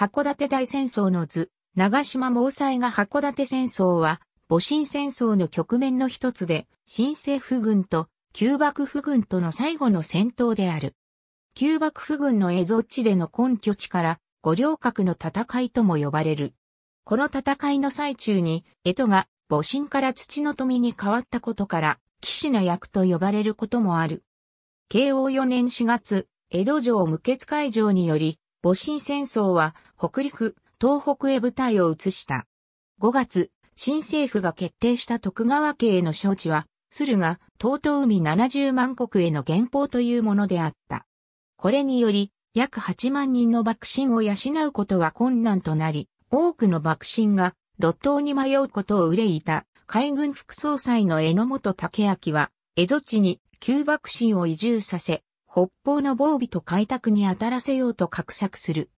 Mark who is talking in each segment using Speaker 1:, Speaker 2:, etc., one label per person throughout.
Speaker 1: 函館大戦争の図、長島毛細が函館戦争は、戊辰戦争の局面の一つで、新政府軍と旧幕府軍との最後の戦闘である。旧幕府軍の蝦夷地での根拠地から、五稜郭の戦いとも呼ばれる。この戦いの最中に、江戸が戊辰から土の富に変わったことから、騎士の役と呼ばれることもある。慶応4年4月、江戸城無血会場により、戊辰戦争は北陸、東北へ部隊を移した。5月、新政府が決定した徳川家への招致は、駿河、東東海70万国への原稿というものであった。これにより、約8万人の幕臣を養うことは困難となり、多くの幕臣が路頭に迷うことを憂いた海軍副総裁の江本武明は、江戸地に旧幕臣を移住させ、北方の防備と開拓に当たらせようと格策する。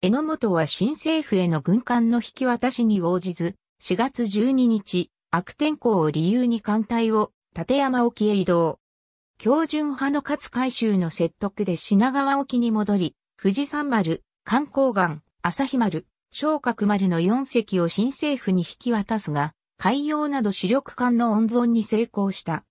Speaker 1: 榎本は新政府への軍艦の引き渡しに応じず、4月12日、悪天候を理由に艦隊を立山沖へ移動。標準派の勝海舟の説得で品川沖に戻り、富士山丸、観光岩、朝日丸、昇格丸の4隻を新政府に引き渡すが、海洋など主力艦の温存に成功した。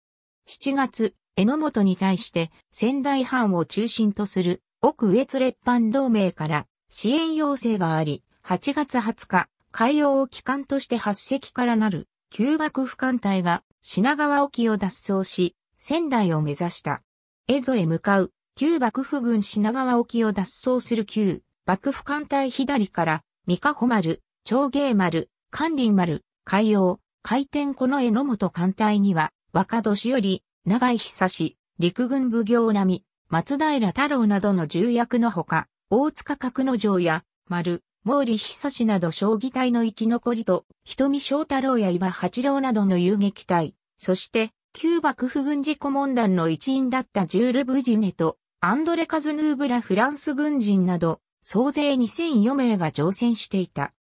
Speaker 1: 7月、榎本に対して仙台藩を中心とする奥上津列藩同盟から支援要請があり、8月20日、海洋を機関として8隻からなる、旧幕府艦隊が品川沖を脱走し、仙台を目指した。江戸へ向かう、旧幕府軍品川沖を脱走する旧、幕府艦隊左から、三河穂丸、長芸丸、関林丸、海洋、回転このの本艦隊には、若年より、長井久志、陸軍奉行並、松平太郎などの重役のほか、大塚角之丞や、丸、毛利久志など将棋隊の生き残りと、瞳翔太郎や岩八郎などの遊撃隊、そして、旧幕府軍事顧問団の一員だったジュール・ブデュネと、アンドレ・カズヌーブラ・フランス軍人など、総勢2004名が乗船していた。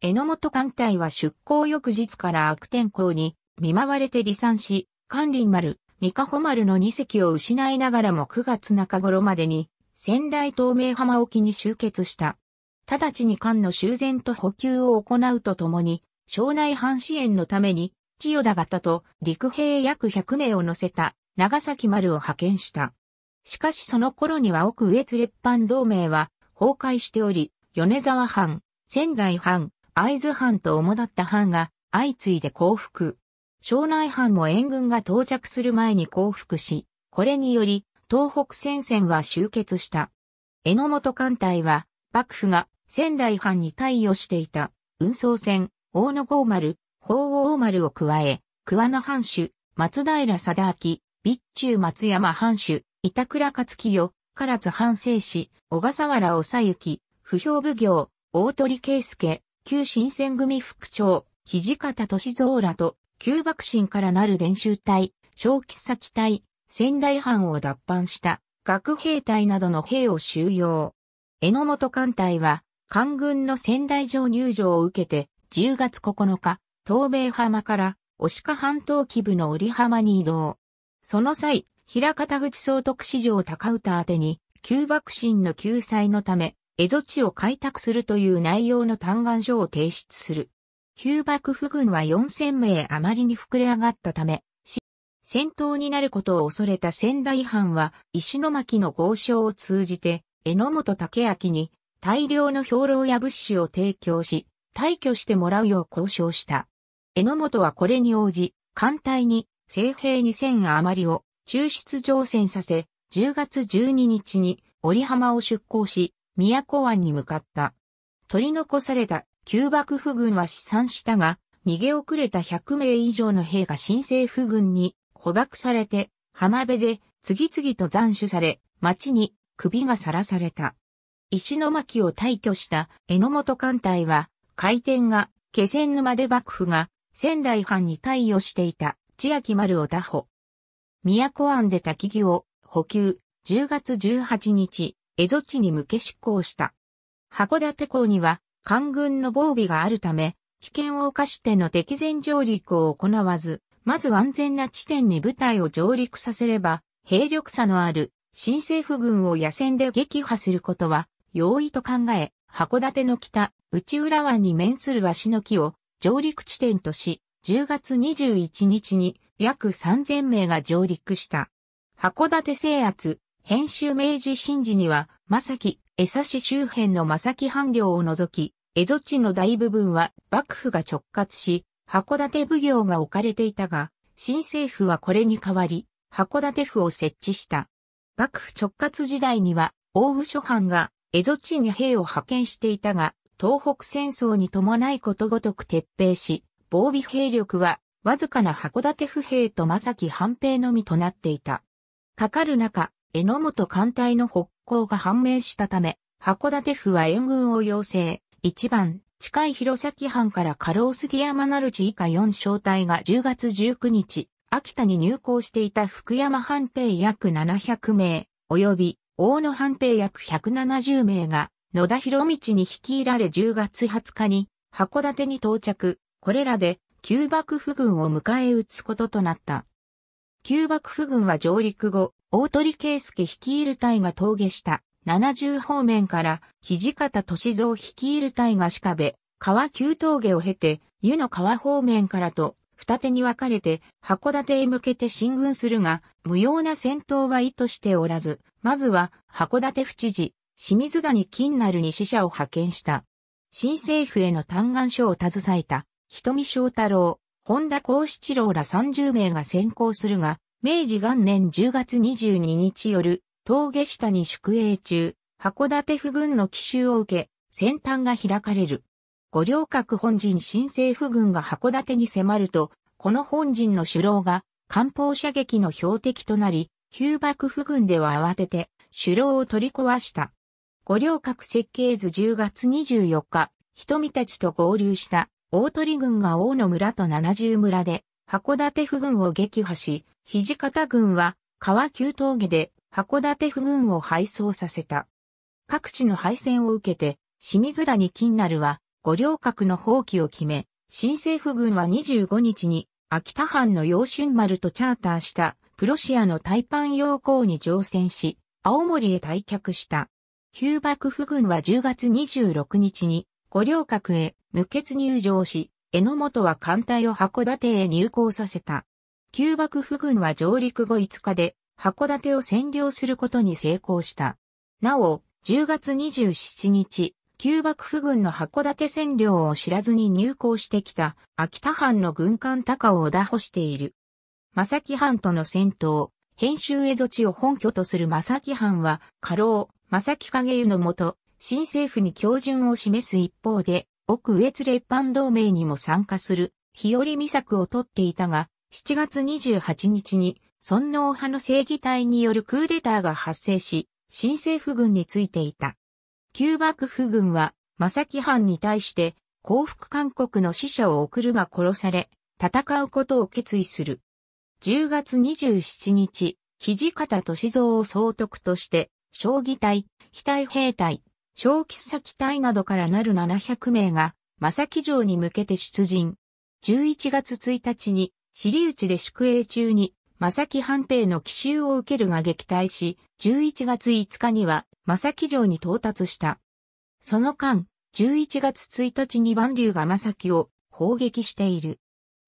Speaker 1: 榎本艦隊は出港翌日から悪天候に見舞われて離散し、関林丸、三ヶ穂丸の2隻を失いながらも9月中頃までに仙台東名浜沖に集結した。直ちに艦の修繕と補給を行うとともに、庄内藩支援のために、千代田方と陸兵約100名を乗せた長崎丸を派遣した。しかしその頃には奥上津列藩同盟は崩壊しており、米沢藩、仙台藩、会津藩と主だった藩が相次いで降伏。庄内藩も援軍が到着する前に降伏し、これにより東北戦線は終結した。榎本艦隊は、幕府が仙台藩に対応していた、運送船、大野号丸、鳳凰丸を加え、桑名藩主、松平貞明、備中松山藩主、板倉勝清、唐津藩政士、小笠原ゆき、不評奉行、大鳥圭介、旧新選組副長、土方歳三らと、旧幕臣からなる伝習隊、小吉崎隊、仙台藩を脱藩した学兵隊などの兵を収容。榎本艦隊は、官軍の仙台城入城を受けて、10月9日、東米浜から、押鹿半島基部の織浜に移動。その際、平方口総督市場高歌宛てに、旧幕臣の救済のため、蝦夷地を開拓するという内容の嘆願書を提出する。旧幕府軍は4000名余りに膨れ上がったため、戦闘になることを恐れた仙台藩は石巻の豪商を通じて榎本武明に大量の兵糧や物資を提供し退去してもらうよう交渉した。榎本はこれに応じ、艦隊に西兵2000余りを抽出乗船させ、10月12日に折浜を出港し、都湾に向かった。取り残された旧幕府軍は試算したが、逃げ遅れた100名以上の兵が新政府軍に捕獲されて、浜辺で次々と斬首され、町に首がさらされた。石巻を退去した榎本艦隊は、海天が気仙沼で幕府が仙台藩に対応していた千秋丸を打破。都湾で滝木を補給、10月18日、江戸地に向け出港した。函館港には官軍の防備があるため、危険を冒しての敵前上陸を行わず、まず安全な地点に部隊を上陸させれば、兵力差のある新政府軍を野戦で撃破することは容易と考え、函館の北、内浦湾に面する鷲の木を上陸地点とし、10月21日に約3000名が上陸した。函館制圧、編集明治新時には、正木、江差市周辺の正木藩領を除き、蝦夷地の大部分は幕府が直轄し、函館奉行が置かれていたが、新政府はこれに代わり、函館府を設置した。幕府直轄時代には、大部諸藩が、蝦夷地に兵を派遣していたが、東北戦争に伴いことごとく撤兵し、防備兵力は、わずかな函館府兵と正木藩兵のみとなっていた。かかる中、榎本艦隊の北行が判明したため、函館府は援軍を要請、一番、近い弘前藩から過労杉山成る地以下4小隊が10月19日、秋田に入港していた福山藩兵約700名、及び大野藩兵約170名が、野田博道に率いられ10月20日に、函館に到着、これらで、旧幕府軍を迎え撃つこととなった。旧幕府軍は上陸後、大鳥圭介率いる隊が峠下、70方面から土方歳三率いる大河鹿部、川急峠を経て、湯の川方面からと、二手に分かれて、函館へ向けて進軍するが、無用な戦闘は意図しておらず、まずは、函館府知事、清水谷金なるに死者を派遣した。新政府への嘆願書を携えた、瞳翔太郎、本田光七郎ら30名が先行するが、明治元年10月22日夜、峠下に宿営中、函館府軍の奇襲を受け、先端が開かれる。五稜郭本陣新政府軍が函館に迫ると、この本陣の首脳が、艦砲射撃の標的となり、旧幕府軍では慌てて、首脳を取り壊した。五稜郭設計図10月24日、瞳たちと合流した大鳥軍が大野村と七十村で函館府軍を撃破し、土方軍は川急峠で函館府軍を敗走させた。各地の敗戦を受けて、清水谷金なるは五稜郭の放棄を決め、新政府軍は25日に秋田藩の陽春丸とチャーターしたプロシアのイパ洋行に乗船し、青森へ退却した。旧幕府軍は10月26日に五稜郭へ無血入場し、榎本は艦隊を函館へ入港させた。旧幕府軍は上陸後5日で函館を占領することに成功した。なお、10月27日、旧幕府軍の函館占領を知らずに入港してきた秋田藩の軍艦高尾を打破している。正木藩との戦闘、編集蝦夷地を本拠とする正木藩は、過労、正木影湯のもと、新政府に標準を示す一方で、奥上津列藩同盟にも参加する、日和美作を取っていたが、7月28日に尊王派の正義隊によるクーデターが発生し、新政府軍についていた。旧幕府軍は、正木藩に対して、降伏勧告の死者を送るが殺され、戦うことを決意する。10月27日、土方歳三を総督として、将棋隊、非対兵隊、小吉先隊などからなる700名が、正木城に向けて出陣。11月1日に、尻内で宿営中に、正木半兵の奇襲を受けるが撃退し、11月5日には正木城に到達した。その間、11月1日に万竜が正木を砲撃している。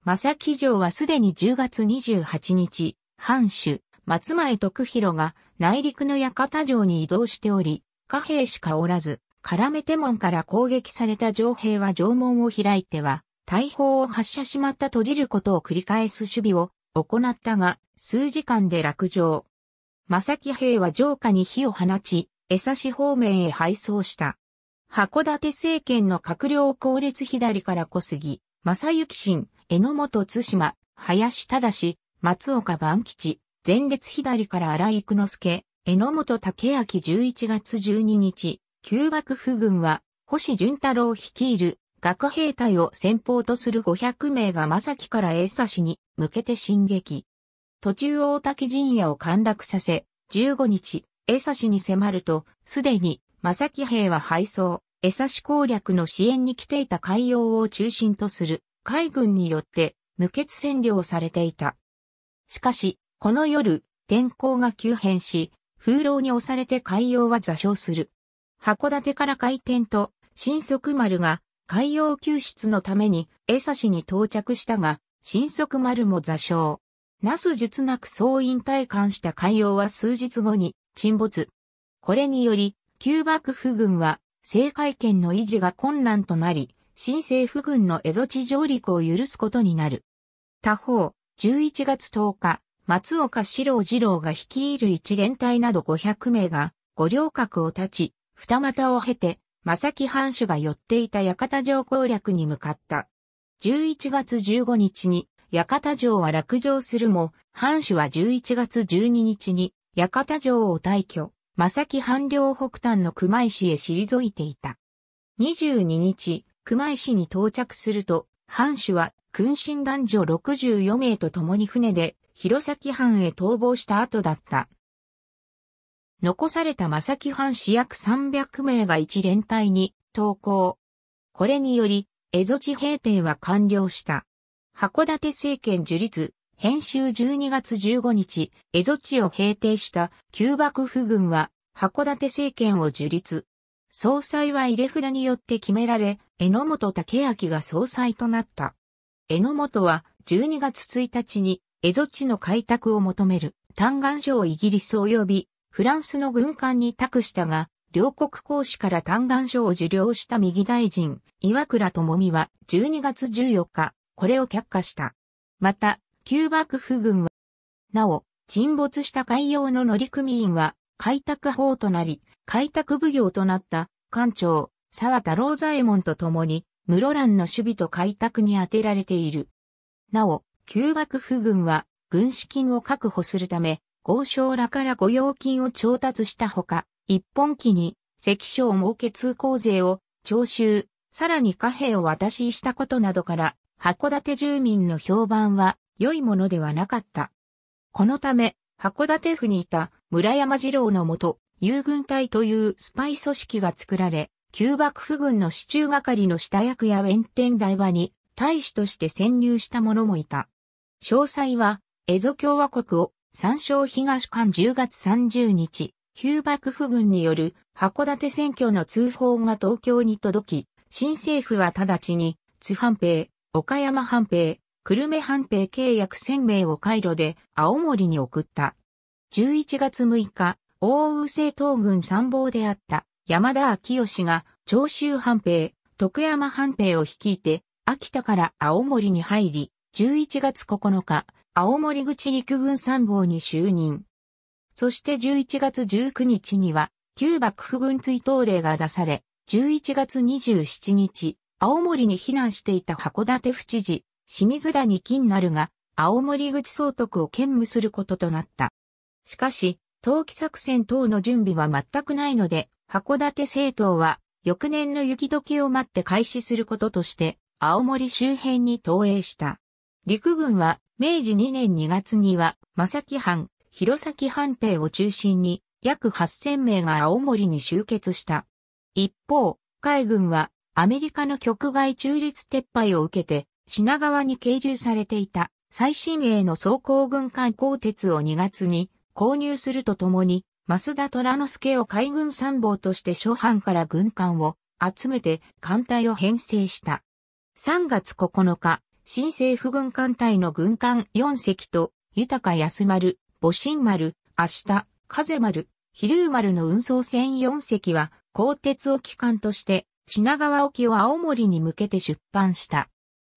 Speaker 1: 正木城はすでに10月28日、藩主、松前徳弘が内陸の館城に移動しており、貨幣しかおらず、絡めて門から攻撃された城兵は城門を開いては、大砲を発射しまった閉じることを繰り返す守備を行ったが、数時間で落城。正木兵は城下に火を放ち、江差方面へ敗走した。函館政権の閣僚後列左から小杉、正幸新、榎本津島、林忠、松岡万吉、前列左から荒井育之助、榎本武明11月12日、旧幕府軍は、星淳太郎率いる学兵隊を先方とする500名が正木から江差に向けて進撃。途中大滝陣屋を陥落させ、15日、江差に迫ると、すでに正木兵は敗走、江差攻略の支援に来ていた海洋を中心とする海軍によって無血占領されていた。しかし、この夜、天候が急変し、風浪に押されて海洋は座礁する。函館から回転と、新速丸が海洋救出のために江差に到着したが、新速丸も座礁。ナス術なく総員退官した海洋は数日後に沈没。これにより、旧幕府軍は政界権の維持が困難となり、新政府軍の蝦夷地上陸を許すことになる。他方、11月10日、松岡四郎二郎が率いる一連隊など500名が、五稜郭を立ち、二股を経て、正木藩主が寄っていた館城攻略に向かった。11月15日に、館城は落城するも、藩主は11月12日に、館城を退去、正木藩領北端の熊井市へ退いていた。22日、熊井市に到着すると、藩主は、君臣男女64名と共に船で、弘前藩へ逃亡した後だった。残された正木藩市役300名が一連隊に投降。これにより、江戸地平定は完了した。函館政権樹立、編集12月15日、江戸地を平定した旧幕府軍は、函館政権を樹立。総裁は入れ札によって決められ、榎本武明が総裁となった。榎本は12月1日に江戸地の開拓を求める単願城イギリス及びフランスの軍艦に託したが、両国公使から嘆願書を受領した右大臣、岩倉智美は12月14日、これを却下した。また、旧幕府軍は、なお、沈没した海洋の乗組員は、開拓法となり、開拓奉行となった、艦長、沢田郎左衛門と共に、室蘭の守備と開拓に充てられている。なお、旧幕府軍は、軍資金を確保するため、豪商らから御用金を調達したほか、一本機に、関所を設け通行税を徴収、さらに貨幣を渡ししたことなどから、函館住民の評判は良いものではなかった。このため、函館府にいた村山二郎のもと、遊軍隊というスパイ組織が作られ、旧幕府軍の支柱係の下役や弁天台場に大使として潜入した者もいた。詳細は、蝦夷共和国を三省東館10月30日、旧幕府軍による函館選挙の通報が東京に届き、新政府は直ちに、津藩兵、岡山藩兵、久留米藩兵契約1000名を回路で青森に送った。11月6日、大宇西東軍参謀であった山田昭義が長州藩兵、徳山藩兵を率いて、秋田から青森に入り、11月9日、青森口陸軍参謀に就任。そして11月19日には、旧幕府軍追悼令が出され、11月27日、青森に避難していた函館府知事、清水谷金なるが、青森口総督を兼務することとなった。しかし、冬季作戦等の準備は全くないので、函館政党は、翌年の雪解けを待って開始することとして、青森周辺に投影した。陸軍は明治2年2月には、正木藩、弘前藩兵を中心に、約8000名が青森に集結した。一方、海軍は、アメリカの局外中立撤廃を受けて、品川に係留されていた、最新鋭の装甲軍艦鋼鉄を2月に購入するとともに、増田虎之助を海軍参謀として初藩から軍艦を集めて艦隊を編成した。3月9日、新政府軍艦隊の軍艦4隻と、豊安丸、母神丸、明日、風丸、飛龍丸の運送船4隻は、鋼鉄を機関として、品川沖を青森に向けて出版した。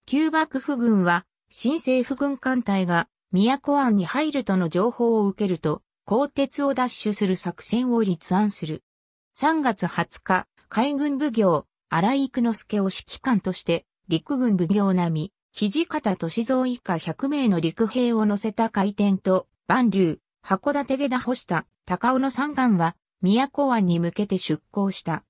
Speaker 1: 旧幕府軍は、新政府軍艦隊が、都湾に入るとの情報を受けると、鋼鉄を奪取する作戦を立案する。3月20日、海軍奉行、荒井育之助を指揮官として、陸軍奉行並み、土方歳三以下100名の陸兵を乗せた回転と、万竜、函館で打破した高尾の三艦は、都湾に向けて出港した。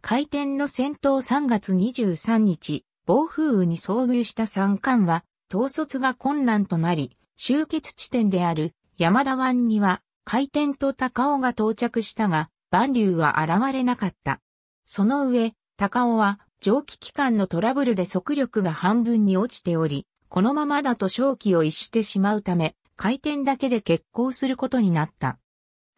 Speaker 1: 回転の戦闘3月23日、暴風雨に遭遇した三艦は、統率が困難となり、集結地点である山田湾には、回転と高尾が到着したが、万竜は現れなかった。その上、高尾は蒸気機関のトラブルで速力が半分に落ちており、このままだと正気を逸してしまうため、回転だけで欠航することになった。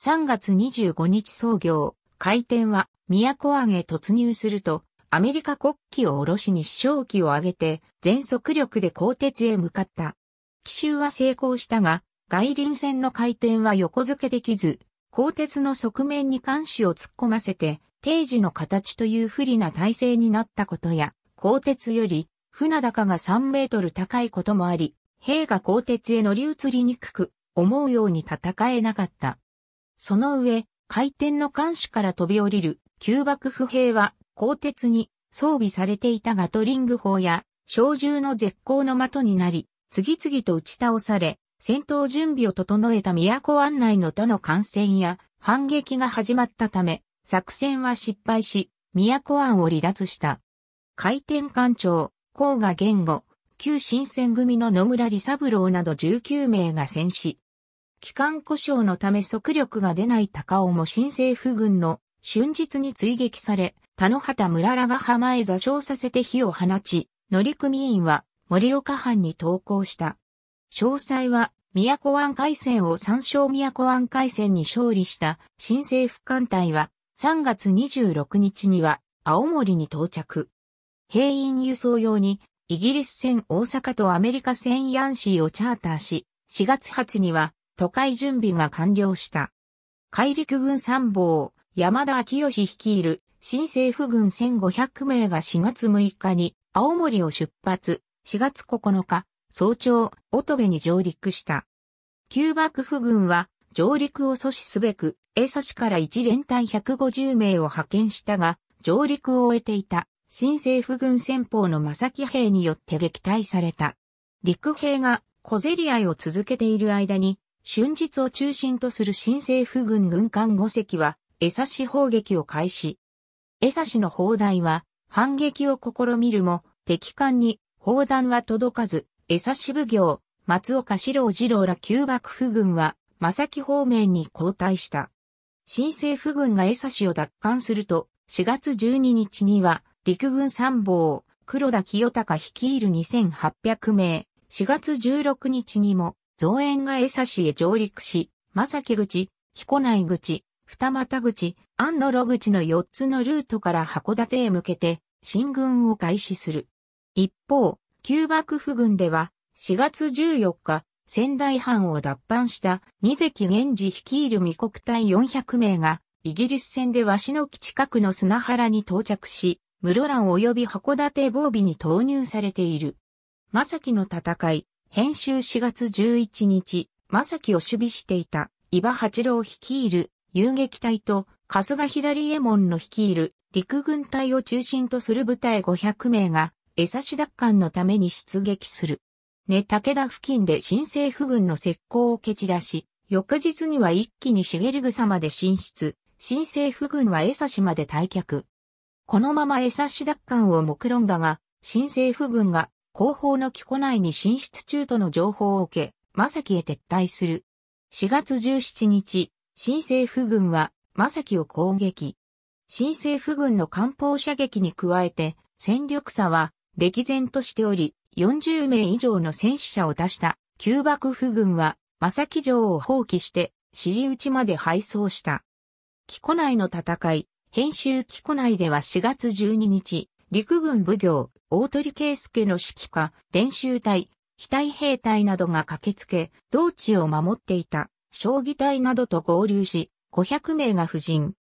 Speaker 1: 3月25日創業、回転は都湾へ突入すると、アメリカ国旗を下ろしに正気機を上げて、全速力で鋼鉄へ向かった。奇襲は成功したが、外輪線の回転は横付けできず、鋼鉄の側面に監視を突っ込ませて、定時の形という不利な体制になったことや、鋼鉄より船高が3メートル高いこともあり、兵が鋼鉄へ乗り移りにくく、思うように戦えなかった。その上、回転の艦首から飛び降りる、旧幕府兵は、鋼鉄に装備されていたガトリング砲や、小銃の絶好の的になり、次々と打ち倒され、戦闘準備を整えた都案内の他の艦船や反撃が始まったため、作戦は失敗し、都湾を離脱した。海天艦長、甲賀言語、旧新選組の野村利三郎など19名が戦死。機関故障のため速力が出ない高尾も新政府軍の春日に追撃され、田野畑村らが浜へ座礁させて火を放ち、乗組員は森岡藩に投降した。詳細は、都湾海戦を参照都湾海戦に勝利した新政府艦隊は、3月26日には青森に到着。兵員輸送用にイギリス船大阪とアメリカ船ヤンシーをチャーターし、4月初には都会準備が完了した。海陸軍参謀、山田昭義率いる新政府軍1500名が4月6日に青森を出発、4月9日、早朝、乙部に上陸した。旧幕府軍は上陸を阻止すべく英サ市から一連隊150名を派遣したが、上陸を終えていた新政府軍戦法の正木兵によって撃退された。陸兵が小競り合いを続けている間に、春日を中心とする新政府軍軍艦5隻は、江差市砲撃を開始。江差市の砲台は、反撃を試みるも、敵艦に砲弾は届かず、江差市奉行、松岡四郎二郎ら旧幕府軍は、正木方面に後退した。新政府軍が江差を奪還すると、4月12日には、陸軍参謀、黒田清隆率いる2800名、4月16日にも、増援が江差へ上陸し、正木口、木古内口、二股口、安野路口の4つのルートから函館へ向けて、進軍を開始する。一方、旧幕府軍では、4月14日、仙台藩を脱藩した二関源氏率いる未国隊400名が、イギリス戦で鷲の木近くの砂原に到着し、室蘭及び函館防備に投入されている。正木の戦い、編集4月11日、正木を守備していた、伊庭八郎率いる遊撃隊と、春日左衛門の率いる陸軍隊を中心とする部隊500名が、江差奪還のために出撃する。ね、武田付近で新政府軍の石膏を蹴散らし、翌日には一気に茂草まで進出、新政府軍は江差まで退却。このまま江差奪還を目論んだが、新政府軍が後方の木古内に進出中との情報を受け、正木へ撤退する。4月17日、新政府軍は正木を攻撃。新政府軍の艦砲射撃に加えて、戦力差は歴然としており、40名以上の戦死者を出した旧幕府軍は、正木城を放棄して、尻内まで敗走した。木古内の戦い、編集木古内では4月12日、陸軍奉行、大鳥圭介の指揮下、練習隊、非対兵隊などが駆けつけ、道地を守っていた、将棋隊などと合流し、500名が婦人。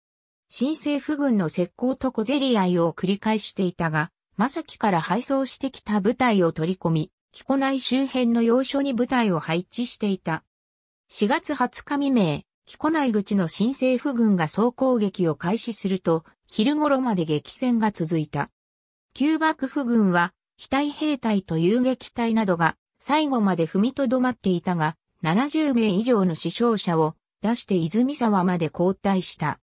Speaker 1: 新政府軍の石膏と小競り合いを繰り返していたが、正樹から配送してきた部隊を取り込み、木古内周辺の要所に部隊を配置していた。4月20日未明、木古内口の新政府軍が総攻撃を開始すると、昼頃まで激戦が続いた。旧幕府軍は、非対兵隊と遊撃隊などが最後まで踏みとどまっていたが、70名以上の死傷者を出して泉沢まで交代した。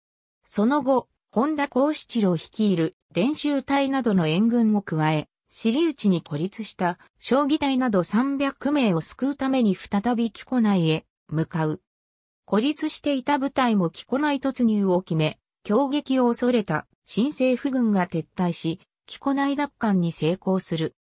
Speaker 1: その後、本田光七郎率いる伝習隊などの援軍も加え、尻打ちに孤立した将棋隊など300名を救うために再び木古内へ向かう。孤立していた部隊も木古内突入を決め、強撃を恐れた新政府軍が撤退し、木古内奪還に成功する。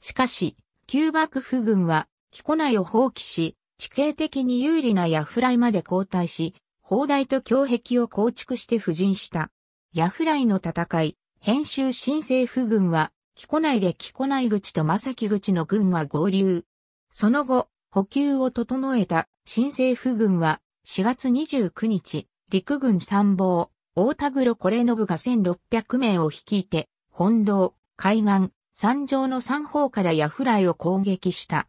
Speaker 1: しかし、旧幕府軍は木古内を放棄し、地形的に有利なヤフライまで後退し、砲台と胸壁を構築して布陣した。ヤフライの戦い、編集新政府軍は、木古内で木古内口と正木口の軍が合流。その後、補給を整えた新政府軍は、4月29日、陸軍参謀、大田黒これ信が1600名を率いて、本堂、海岸、山上の三方からヤフライを攻撃した。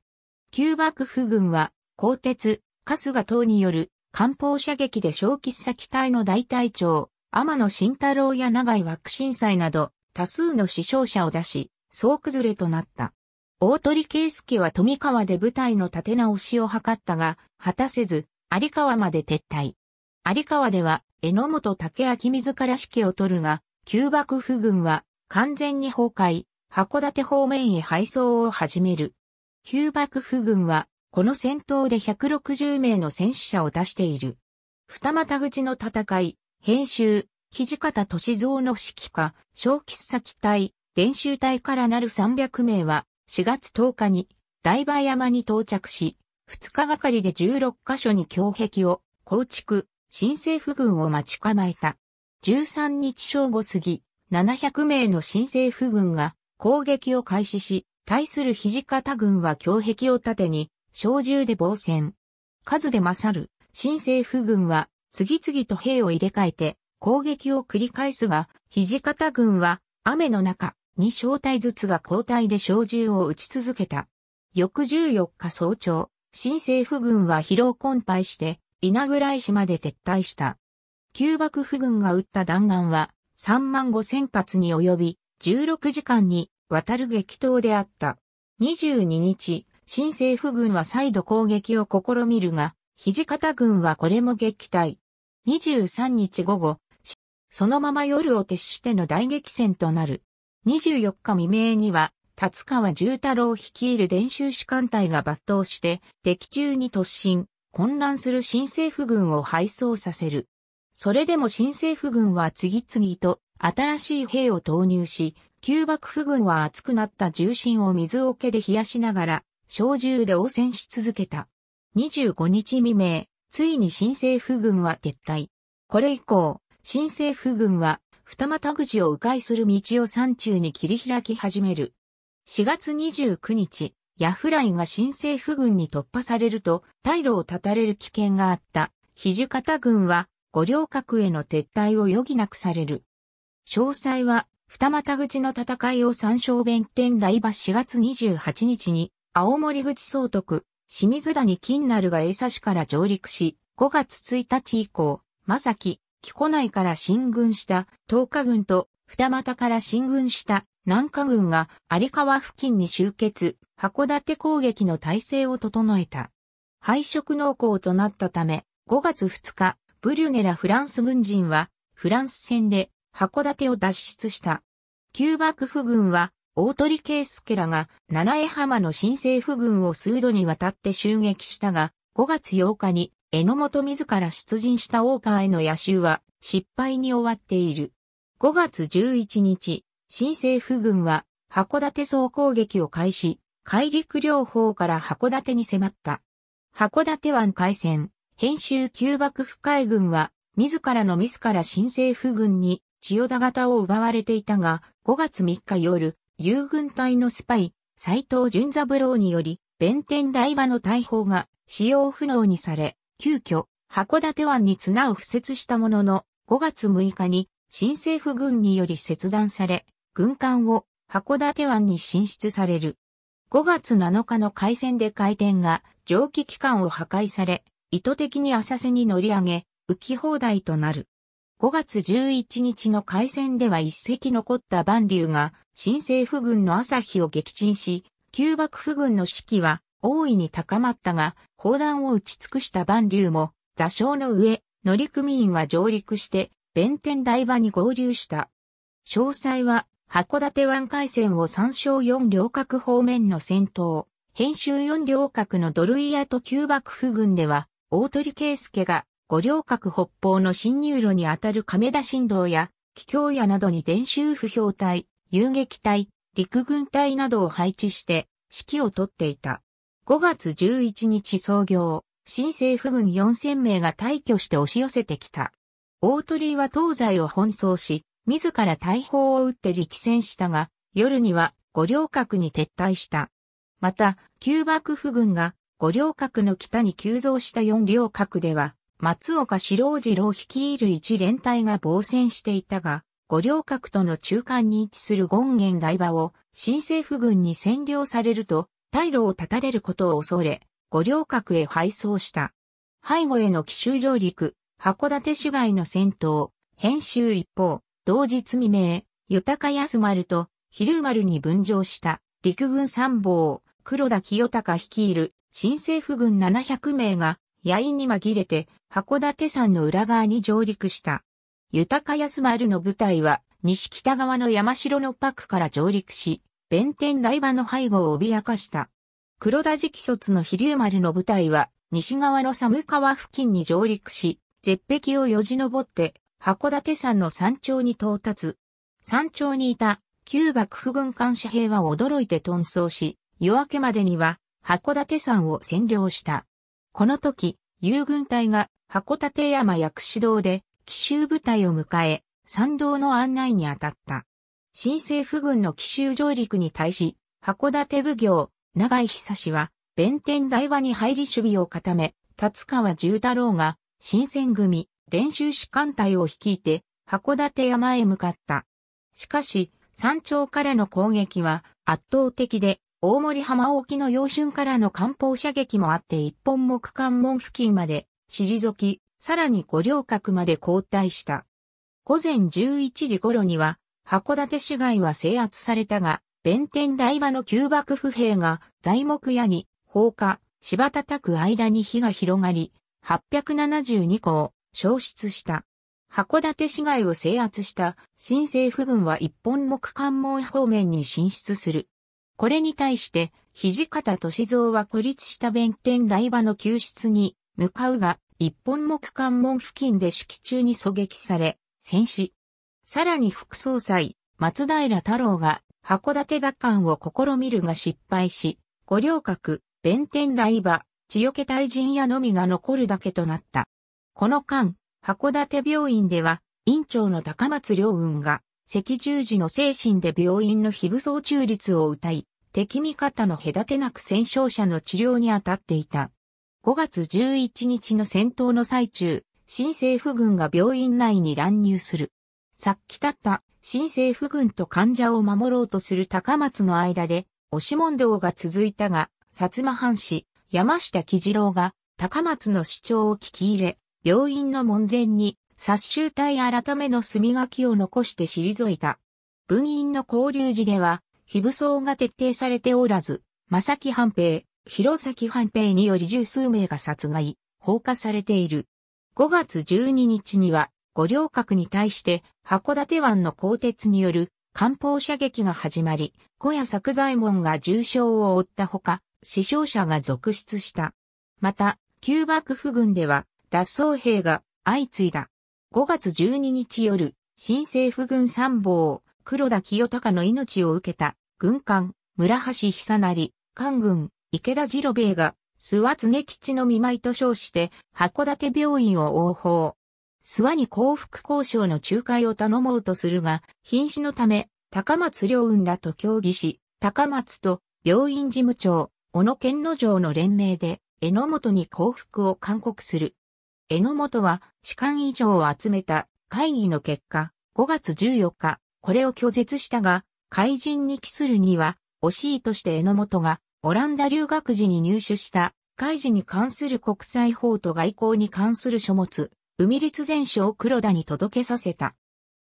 Speaker 1: 旧幕府軍は、鋼鉄、春日等による艦砲射撃で小吉崎隊の大隊長、天野慎太郎や長井枠震災など、多数の死傷者を出し、総崩れとなった。大鳥圭介は富川で部隊の立て直しを図ったが、果たせず、有川まで撤退。有川では、榎本武明自ら指揮を取るが、旧幕府軍は完全に崩壊、函館方面へ配送を始める。旧幕府軍は、この戦闘で160名の戦死者を出している。二股口の戦い、編集、土方歳三の指揮下、小喫茶機隊、練習隊からなる300名は、4月10日に、台場山に到着し、2日がかりで16カ所に胸壁を構築、新政府軍を待ち構えた。13日正午過ぎ、700名の新政府軍が攻撃を開始し、対する土方軍は胸壁を盾に、小銃で防戦。数で勝る、新政府軍は次々と兵を入れ替えて攻撃を繰り返すが、土方軍は雨の中、に小隊ずつが交代で小銃を撃ち続けた。翌14日早朝、新政府軍は疲労困憊して稲倉石まで撤退した。旧幕府軍が撃った弾丸は3万5千発に及び、16時間にわたる激闘であった。22日、新政府軍は再度攻撃を試みるが、土方軍はこれも撃退。23日午後、そのまま夜を徹しての大激戦となる。24日未明には、立川重太郎率いる伝習士官隊が抜刀して、敵中に突進、混乱する新政府軍を敗走させる。それでも新政府軍は次々と新しい兵を投入し、旧幕府軍は熱くなった重心を水桶で冷やしながら、小銃で汚染し続けた。25日未明、ついに新政府軍は撤退。これ以降、新政府軍は二股口を迂回する道を山中に切り開き始める。4月29日、ヤフライが新政府軍に突破されると、退路を断たれる危険があった、カ方軍は、五稜郭への撤退を余儀なくされる。詳細は、二股口の戦いを参照弁天台場4月28日に、青森口総督、清水谷金なるが江差市から上陸し、5月1日以降、正木、木古内から進軍した東下軍と二股から進軍した南下軍が有川付近に集結、函館攻撃の体制を整えた。敗色濃厚となったため、5月2日、ブリュネラフランス軍人は、フランス戦で函館を脱出した。旧幕府軍は大鳥圭介らが七重浜の新政府軍を数度にわたって襲撃したが、5月8日に榎本自ら出陣した大川への野襲は失敗に終わっている。5月11日、新政府軍は函館総攻撃を開始、海陸両方から函館に迫った。函館湾海戦、編集旧幕府海軍は自らのミスから新政府軍に千代田型を奪われていたが、5月3日夜、遊軍隊のスパイ、斎藤淳三郎により、弁天台場の大砲が使用不能にされ、急遽、函館湾に綱を敷設したものの、5月6日に新政府軍により切断され、軍艦を函館湾に進出される。5月7日の海戦で回転が蒸気機関を破壊され、意図的に浅瀬に乗り上げ、浮き放題となる。5月11日の海戦では一隻残った万竜が、新政府軍の朝日を撃沈し、旧幕府軍の士気は大いに高まったが、砲弾を打ち尽くした万竜も、座礁の上、乗組員は上陸して、弁天台場に合流した。詳細は、函館湾海戦を参照4両角方面の戦闘、編集4両角のドルイヤと旧幕府軍では、大鳥圭介が五稜郭北方の侵入路にあたる亀田振動や、気境屋などに伝州不評隊、遊撃隊、陸軍隊などを配置して、指揮をとっていた。5月11日創業、新政府軍4000名が退去して押し寄せてきた。大鳥は東西を奔走し、自ら大砲を撃って力戦したが、夜には五稜郭に撤退した。また、旧幕府軍が五稜郭の北に急増した四稜郭では、松岡四郎次郎率いる一連隊が防戦していたが、五稜郭との中間に位置する権現台場を新政府軍に占領されると、退路を断たれることを恐れ、五稜郭へ敗走した。背後への奇襲上陸、函館市街の戦闘、編集一方、同日未明、豊安丸と、昼丸に分譲した陸軍参謀、黒田清隆率いる新政府軍700名が野因に紛れて函館山の裏側に上陸した。豊か安丸の部隊は西北側の山城のパクから上陸し、弁天台場の背後を脅かした。黒田直卒の飛龍丸の部隊は西側の寒川付近に上陸し、絶壁をよじ登って函館山の山頂に到達。山頂にいた旧幕府軍艦車兵は驚いて遁走し、夜明けまでには函館山を占領した。この時、友軍隊が函館山薬師堂で奇襲部隊を迎え、参道の案内に当たった。新政府軍の奇襲上陸に対し、函館奉行、長井久志は、弁天台場に入り守備を固め、達川十太郎が、新選組、伝習士艦隊を率いて、函館山へ向かった。しかし、山頂からの攻撃は圧倒的で、大森浜沖の洋春からの艦砲射撃もあって一本木関門付近まで退き、さらに五稜郭まで後退した。午前11時頃には、函館市街は制圧されたが、弁天台場の旧幕府兵が材木屋に放火、柴叩く間に火が広がり、872個を消失した。函館市街を制圧した新政府軍は一本木関門方面に進出する。これに対して、土方歳三は孤立した弁天台場の救出に向かうが、一本木関門付近で式中に狙撃され、戦死。さらに副総裁、松平太郎が函館奪還を試みるが失敗し、五稜郭、弁天台場、千代家大陣屋のみが残るだけとなった。この間、函館病院では、院長の高松良雲が赤十字の精神で病院の非武装中立を謳い、敵味方の隔てなく戦傷者の治療に当たっていた。5月11日の戦闘の最中、新政府軍が病院内に乱入する。さっき立った新政府軍と患者を守ろうとする高松の間で、押し問答が続いたが、薩摩藩士、山下喜次郎が高松の主張を聞き入れ、病院の門前に殺臭隊改めの墨書きを残して退いた。文院の交流時では、非武装が徹底されておらず、正木半平、弘前半平により十数名が殺害、放火されている。5月12日には、五稜郭に対して函館湾の鋼鉄による艦砲射撃が始まり、小屋作左衛門が重傷を負ったほか、死傷者が続出した。また、旧幕府軍では脱走兵が相次いだ。5月12日夜、新政府軍参謀、黒田清隆の命を受けた、軍艦、村橋久成、官軍、池田次郎兵衛が、諏訪常吉の見舞いと称して、函館病院を応報。諏訪に幸福交渉の仲介を頼もうとするが、瀕死のため、高松良雲らと協議し、高松と病院事務長、小野健之丞の連名で、榎本に幸福を勧告する。榎本は、士官以上を集めた会議の結果、5月14日、これを拒絶したが、怪人に帰するには、惜しいとして榎本が、オランダ留学時に入手した、開示に関する国際法と外交に関する書物、海立全書を黒田に届けさせた。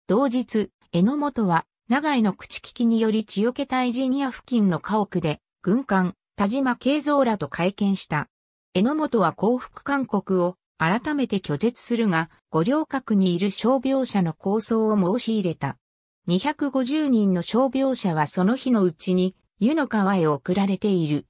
Speaker 1: 同日、榎本は、長井の口利きにより千代家大臣屋付近の家屋で、軍艦、田島慶三らと会見した。榎本は幸福勧告を改めて拒絶するが、五稜郭にいる傷病者の構想を申し入れた。250人の傷病者はその日のうちに、湯の川へ送られている。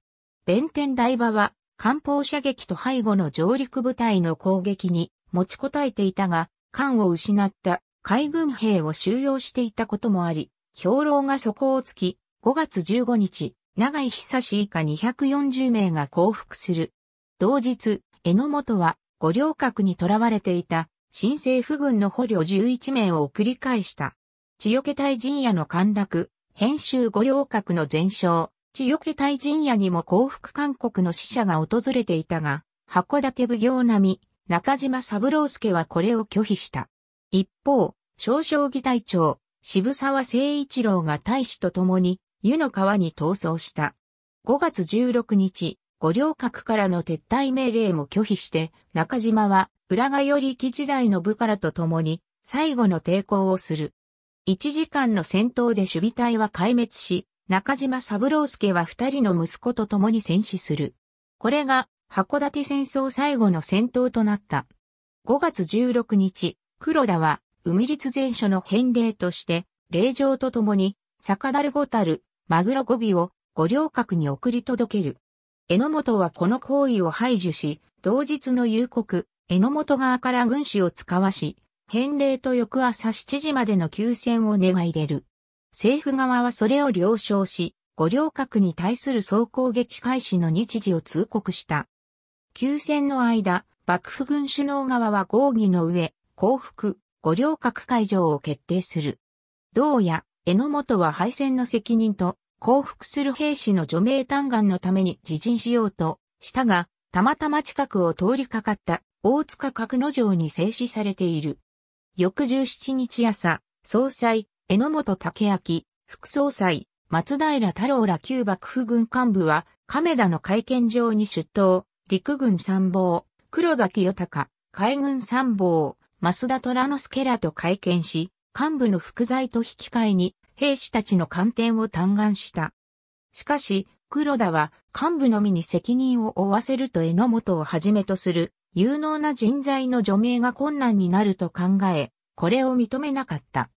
Speaker 1: 弁天台場は、艦砲射撃と背後の上陸部隊の攻撃に持ちこたえていたが、艦を失った海軍兵を収容していたこともあり、兵糧が底をつき、5月15日、長井久志以下240名が降伏する。同日、江の本は五稜郭に囚われていた新政府軍の捕虜11名を繰り返した。千代家大陣屋の陥落、編集五稜郭の全焼、千代家大陣屋にも幸福勧告の死者が訪れていたが、函館奉行並み、中島三郎介はこれを拒否した。一方、少将議隊長、渋沢誠一郎が大使と共に、湯の川に逃走した。5月16日、五稜郭からの撤退命令も拒否して、中島は、浦賀より木時代の部からと共に、最後の抵抗をする。一時間の戦闘で守備隊は壊滅し、中島三郎介は二人の息子と共に戦死する。これが、函館戦争最後の戦闘となった。5月16日、黒田は、海立前書の返礼として、霊場と共に、酒樽ごたる、マグロゴ尾を、五稜郭に送り届ける。榎本はこの行為を排除し、同日の夕刻、榎本側から軍師を使わし、返礼と翌朝7時までの休戦を願い出る。政府側はそれを了承し、五稜郭に対する総攻撃開始の日時を通告した。休戦の間、幕府軍首脳側は合議の上、降伏、五稜郭会場を決定する。同夜、榎本は敗戦の責任と降伏する兵士の除名嘆願のために自陣しようとしたが、たまたま近くを通りかかった大塚角之城に制止されている。翌17日朝、総裁、榎本武明、副総裁、松平太郎ら旧幕府軍幹部は、亀田の会見場に出頭、陸軍参謀、黒田清隆、海軍参謀、増田虎之助らと会見し、幹部の副材と引き換えに、兵士たちの艦艇を嘆願した。しかし、黒田は幹部のみに責任を負わせると榎本をはじめとする有能な人材の除名が困難になると考え、これを認めなかった。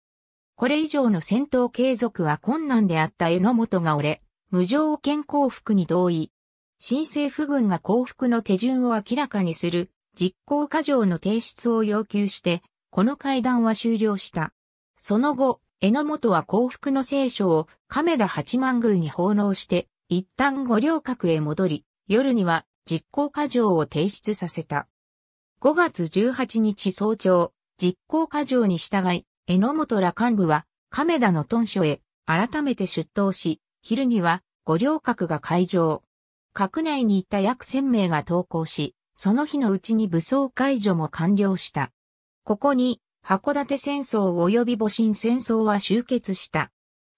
Speaker 1: これ以上の戦闘継続は困難であった榎本が折れ、無条件降伏に同意。新政府軍が降伏の手順を明らかにする実行過剰の提出を要求して、この会談は終了した。その後、榎本は幸福の聖書を亀田八幡宮に奉納して、一旦五稜郭へ戻り、夜には実行過剰を提出させた。5月18日早朝、実行過剰に従い、榎本ら幹部は亀田の屯所へ改めて出頭し、昼には五稜郭が開場。閣内にいた約1000名が投降し、その日のうちに武装解除も完了した。ここに函館戦争及び母親戦争は終結した。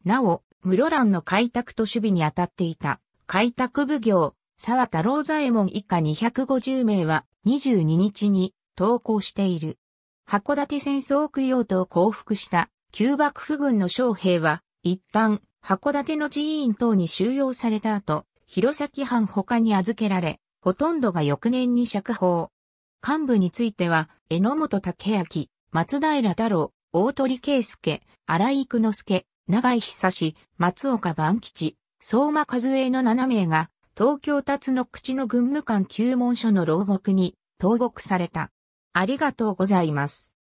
Speaker 1: なお、室蘭の開拓と守備に当たっていた開拓奉行、沢太郎左衛門以下250名は22日に投降している。函館戦争供養と降伏した旧幕府軍の将兵は一旦函館の寺院等に収容された後、弘前藩他に預けられ、ほとんどが翌年に釈放。幹部については、榎本武明、松平太郎、大鳥圭介、荒井育之助、長井久志、松岡万吉、相馬和江の7名が、東京辰の口の軍務官旧門所の牢獄に投獄された。ありがとうございます。